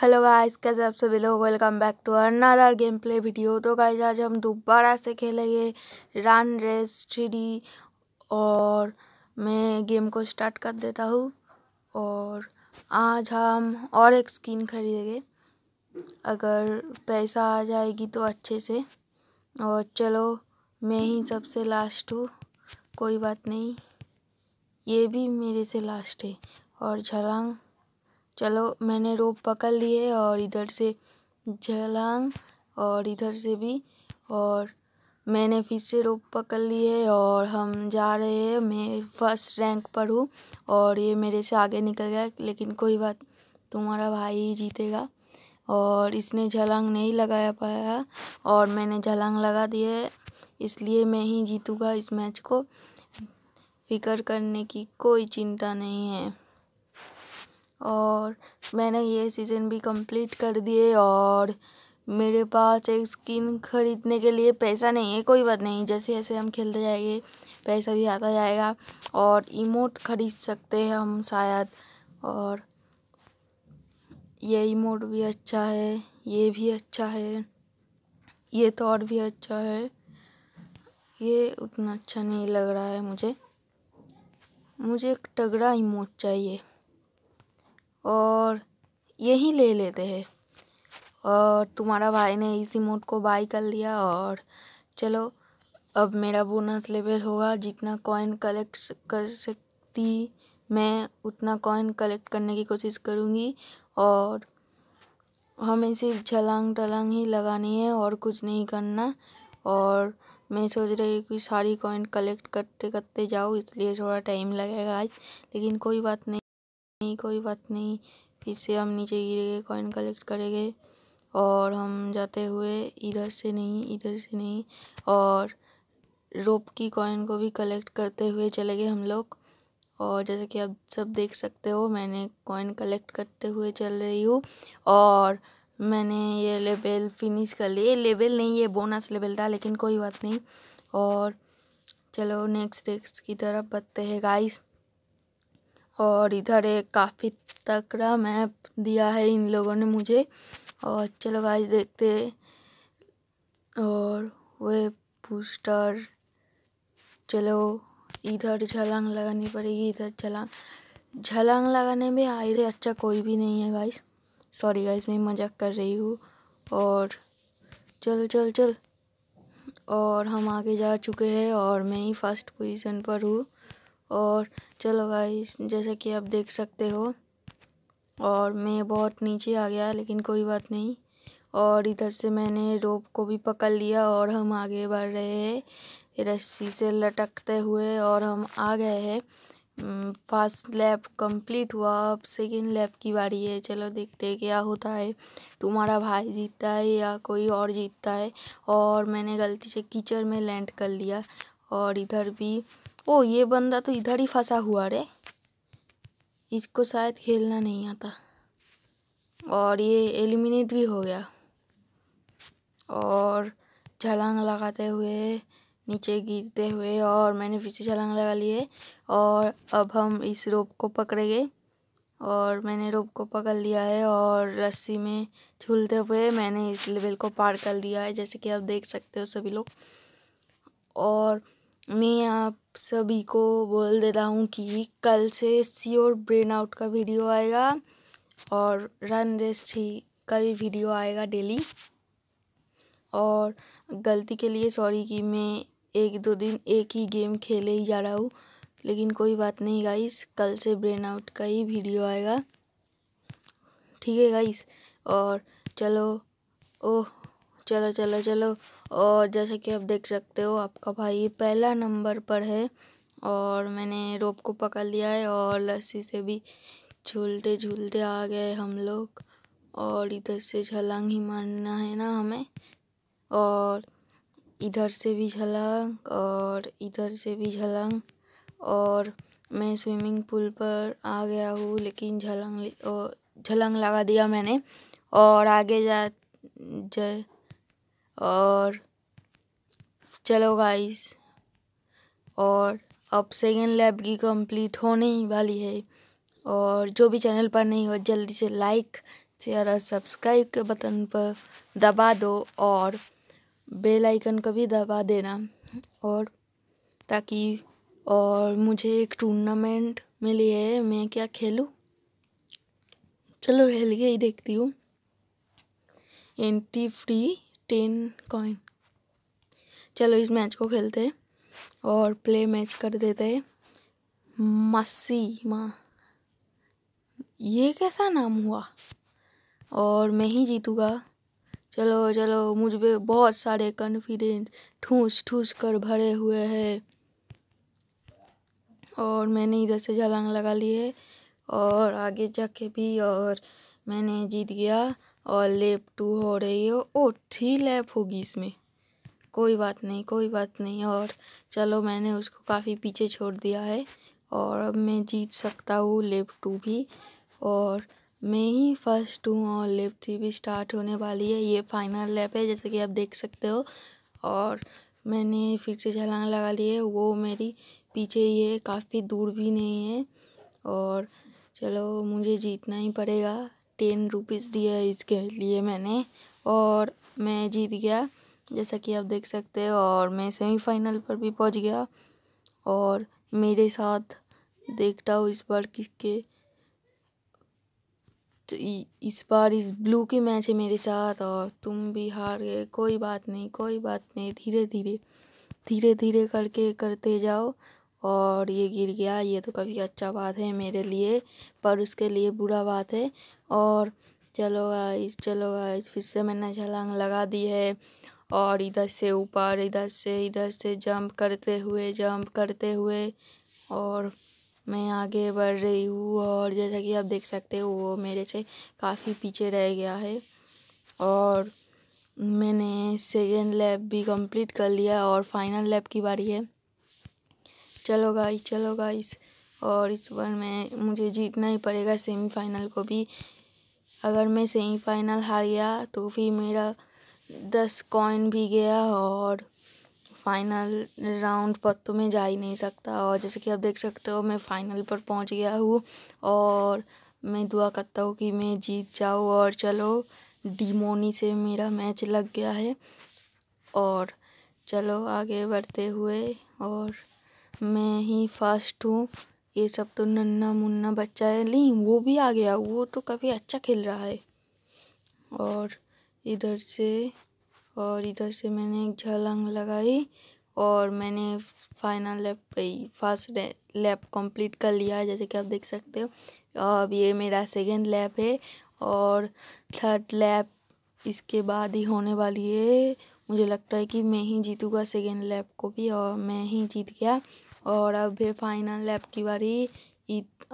hello guys कैसे आप सभी लोग welcome back to another game play video तो गाइस आज हम दोबारा से खेलेंगे रन रेस थ्री और मैं गेम को स्टार्ट कर देता हूँ और आज हम और एक स्किन खरीदेंगे अगर पैसा आ जाएगी तो अच्छे से और चलो मैं ही सबसे लास्ट हूँ कोई बात नहीं ये भी मेरे से लास्ट है और झलंग चलो मैंने रोप पकड़ लिए और इधर से झलांग और इधर से भी और मैंने फिर से रोप पकड़ लिए और हम जा रहे हैं मैं फर्स्ट रैंक पर हूँ और ये मेरे से आगे निकल गया लेकिन कोई बात तुम्हारा भाई ही जीतेगा और इसने झलांग नहीं लगाया पाया और मैंने झलांग लगा दिए इसलिए मैं ही जीतूँगा इस मैच को फिक्र करने की कोई चिंता नहीं है और मैंने ये सीज़न भी कंप्लीट कर दिए और मेरे पास एक स्किन खरीदने के लिए पैसा नहीं है कोई बात नहीं जैसे ऐसे हम खेलते जाएंगे पैसा भी आता जाएगा और इमोट खरीद सकते हैं हम शायद और ये इमोट भी अच्छा है ये भी अच्छा है ये तो और भी अच्छा है ये उतना अच्छा नहीं लग रहा है मुझे मुझे एक तगड़ा इमोट चाहिए और यही ले लेते हैं और तुम्हारा भाई ने इसी मोड को बाई कर लिया और चलो अब मेरा बोनस लेवल होगा जितना कॉइन कलेक्ट कर सकती मैं उतना कॉइन कलेक्ट करने की कोशिश करूँगी और हमें सिर्फ छलांग टलांग ही लगानी है और कुछ नहीं करना और मैं सोच रही हूँ कि सारी कॉइन कलेक्ट करते करते जाओ इसलिए थोड़ा टाइम लगेगा आज लेकिन कोई बात नहीं नहीं कोई बात नहीं फिर से हम नीचे गिर गए कॉइन कलेक्ट करेंगे और हम जाते हुए इधर से नहीं इधर से नहीं और रोप की कॉइन को भी कलेक्ट करते हुए चले गए हम लोग और जैसे कि आप सब देख सकते हो मैंने कॉइन कलेक्ट करते हुए चल रही हूँ और मैंने ये लेवल फिनिश कर लिए लेवल नहीं ये बोनस लेवल था लेकिन कोई बात नहीं और चलो नेक्स्ट डेस्क की तरफ बढ़ते हैं गाइस और इधर एक काफी तकड़ा मैप दिया है इन लोगों ने मुझे और चलो गाइस देखते और वे पोस्टर चलो इधर झलांग लगानी पड़ेगी इधर छलांग झलांग लगाने में आइडिया अच्छा कोई भी नहीं है गाइस सॉरी गाइस मैं मजाक कर रही हूँ और चल चल चल और हम आगे जा चुके हैं और मैं ही फर्स्ट पोजीशन पर हूँ और चलो गाइस जैसे कि आप देख सकते हो और मैं बहुत नीचे आ गया लेकिन कोई बात नहीं और इधर से मैंने रोप को भी पकड़ लिया और हम आगे बढ़ रहे हैं रस्सी से लटकते हुए और हम आ गए हैं फर्स्ट लैब कंप्लीट हुआ अब सेकेंड लैब की बारी है चलो देखते हैं क्या होता है तुम्हारा भाई जीतता है या कोई और जीतता है और मैंने गलती से कीचड़ में लैंड कर लिया और इधर भी ओ ये बंदा तो इधर ही फंसा हुआ रे इसको शायद खेलना नहीं आता और ये एलिमिनेट भी हो गया और छलांग लगाते हुए नीचे गिरते हुए और मैंने फिर से छलांग लगा लिए और अब हम इस रोप को पकड़ेंगे और मैंने रोप को पकड़ लिया है और रस्सी में झूलते हुए मैंने इस लेवल को पार कर दिया है जैसे कि आप देख सकते हो सभी लोग और मैं आप सभी को बोल देता हूँ कि कल से और ब्रेन आउट का वीडियो आएगा और रन रेस्ट ही का भी वीडियो आएगा डेली और गलती के लिए सॉरी कि मैं एक दो दिन एक ही गेम खेले ही जा रहा हूँ लेकिन कोई बात नहीं गाइस कल से ब्रेन आउट का ही वीडियो आएगा ठीक है गाइस और चलो ओह चलो चलो चलो और जैसा कि आप देख सकते हो आपका भाई पहला नंबर पर है और मैंने रोप को पकड़ लिया है और लस्सी से भी झूलते झूलते आ गए हम लोग और इधर से झलंग ही मारना है ना हमें और इधर से भी झलंग और इधर से भी झलंग और मैं स्विमिंग पूल पर आ गया हूँ लेकिन झलंग झलंग लगा दिया मैंने और आगे जा जा और चलो गाइस और अब सेकेंड लैब की कंप्लीट होने ही वाली है और जो भी चैनल पर नहीं हो जल्दी से लाइक शेयर और सब्सक्राइब के बटन पर दबा दो और बेल आइकन को भी दबा देना और ताकि और मुझे एक टूर्नामेंट मिली है मैं क्या खेलूँ चलो खेल के ही देखती हूँ एंट्री फ्री टेन कॉइन चलो इस मैच को खेलते और प्ले मैच कर देते मसी माँ ये कैसा नाम हुआ और मैं ही जीतूँगा चलो चलो मुझ पर बहुत सारे कॉन्फिडेंस ठूस ठूस कर भरे हुए हैं और मैंने इधर से जलांग लगा ली है और आगे जाके भी और मैंने जीत गया और लेप टू हो रही है ओ थ्री लैप होगी इसमें कोई बात नहीं कोई बात नहीं और चलो मैंने उसको काफ़ी पीछे छोड़ दिया है और अब मैं जीत सकता हूँ लेप टू भी और मैं ही फर्स्ट हूँ और लेप थ्री भी स्टार्ट होने वाली है ये फाइनल लेप है जैसे कि आप देख सकते हो और मैंने फिर से झलांग लगा ली है वो मेरी पीछे ही है काफ़ी दूर भी नहीं है और चलो मुझे जीतना ही पड़ेगा टेन रुपीज़ दिया इसके लिए मैंने और मैं जीत गया जैसा कि आप देख सकते हैं और मैं सेमीफाइनल पर भी पहुंच गया और मेरे साथ देखता हूँ इस बार किसके तो इस बार इस ब्लू की मैच है मेरे साथ और तुम भी हार गए कोई बात नहीं कोई बात नहीं धीरे धीरे धीरे धीरे करके करते जाओ और ये गिर गया ये तो कभी अच्छा बात है मेरे लिए पर उसके लिए बुरा बात है और चलो गाइस चलो गाइस फिर से मैंने छलांग लगा दी है और इधर से ऊपर इधर से इधर से जंप करते हुए जंप करते हुए और मैं आगे बढ़ रही हूँ और जैसा कि आप देख सकते हो वो मेरे से काफ़ी पीछे रह गया है और मैंने सेकेंड लैब भी कंप्लीट कर लिया और फाइनल लैब की बारी है चलो गाइस चलो गाइस और इस बार मैं मुझे जीतना ही पड़ेगा सेमीफाइनल को भी अगर मैं सेमीफाइनल हार गया तो भी मेरा दस कॉइन भी गया और फाइनल राउंड पर तो मैं जा ही नहीं सकता और जैसे कि आप देख सकते हो मैं फाइनल पर पहुंच गया हूँ और मैं दुआ करता हूँ कि मैं जीत जाऊँ और चलो डीमोनी से मेरा मैच लग गया है और चलो आगे बढ़ते हुए और मैं ही फर्स्ट हूँ ये सब तो नन्ना मुन्ना बच्चा है नहीं वो भी आ गया वो तो काफ़ी अच्छा खेल रहा है और इधर से और इधर से मैंने एक झलंग लगाई और मैंने final lap first lap complete कर लिया जैसे कि आप देख सकते हो अब ये मेरा सेकेंड लैप है और थर्ड लैप इसके बाद ही होने वाली है मुझे लगता है कि मैं ही जीतूँगा सेकेंड लैप को भी और मैं ही जीत गया और अब है फाइनल लैप की बारी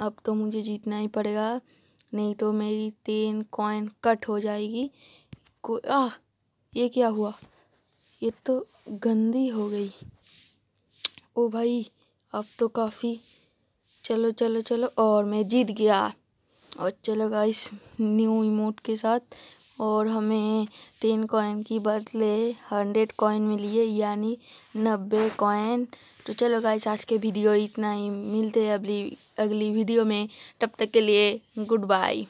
अब तो मुझे जीतना ही पड़ेगा नहीं तो मेरी तीन कॉइन कट हो जाएगी को आ ये क्या हुआ ये तो गंदी हो गई ओ भाई अब तो काफ़ी चलो चलो चलो और मैं जीत गया और चलो गाइस न्यू इमोट के साथ और हमें टेन कॉइन की बदले हंड्रेड कॉइन मिली है यानी नब्बे कॉइन तो चलो गाइस आज के वीडियो इतना ही मिलते हैं अगली अगली वीडियो में तब तक के लिए गुड बाय